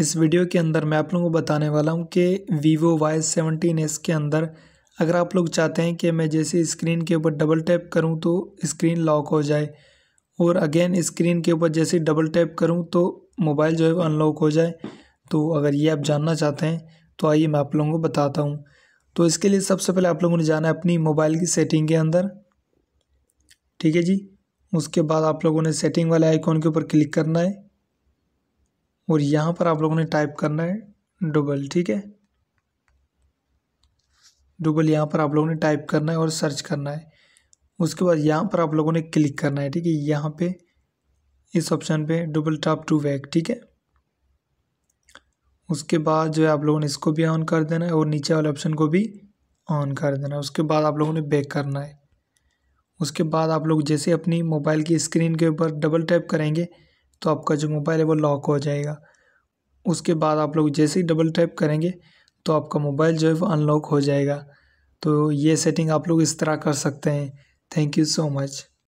इस वीडियो के अंदर मैं आप लोगों को बताने वाला हूँ कि वीवो वाई सेवनटीन एस के अंदर अगर आप लोग चाहते हैं कि मैं जैसे स्क्रीन के ऊपर डबल टैप करूँ तो स्क्रीन लॉक हो जाए और अगेन स्क्रीन के ऊपर जैसे डबल टैप करूँ तो मोबाइल जो है अनलॉक हो जाए तो अगर ये आप जानना चाहते हैं तो आइए मैं आप लोगों को बताता हूँ तो इसके लिए सबसे पहले आप लोगों ने जाना है अपनी मोबाइल की सेटिंग के अंदर ठीक है जी उसके बाद आप लोगों ने सेटिंग वाले आइकॉन के ऊपर क्लिक करना है और यहाँ पर आप लोगों ने टाइप करना है डुबल ठीक है डुबल यहाँ पर आप लोगों ने टाइप करना है और सर्च करना है उसके बाद यहाँ पर आप लोगों ने क्लिक करना है ठीक है यहाँ पे इस ऑप्शन पे डुबल टॉप टू वैक ठीक है उसके बाद जो है आप लोगों ने इसको भी ऑन कर देना है और नीचे वाले ऑप्शन को भी ऑन कर देना है उसके बाद आप लोगों ने बैक करना है उसके बाद आप लोग जैसे अपनी मोबाइल की स्क्रीन के ऊपर डबल टैप करेंगे तो आपका जो मोबाइल है वो लॉक हो जाएगा उसके बाद आप लोग जैसे ही डबल टैप करेंगे तो आपका मोबाइल जो है वो अनलॉक हो जाएगा तो ये सेटिंग आप लोग इस तरह कर सकते हैं थैंक यू सो मच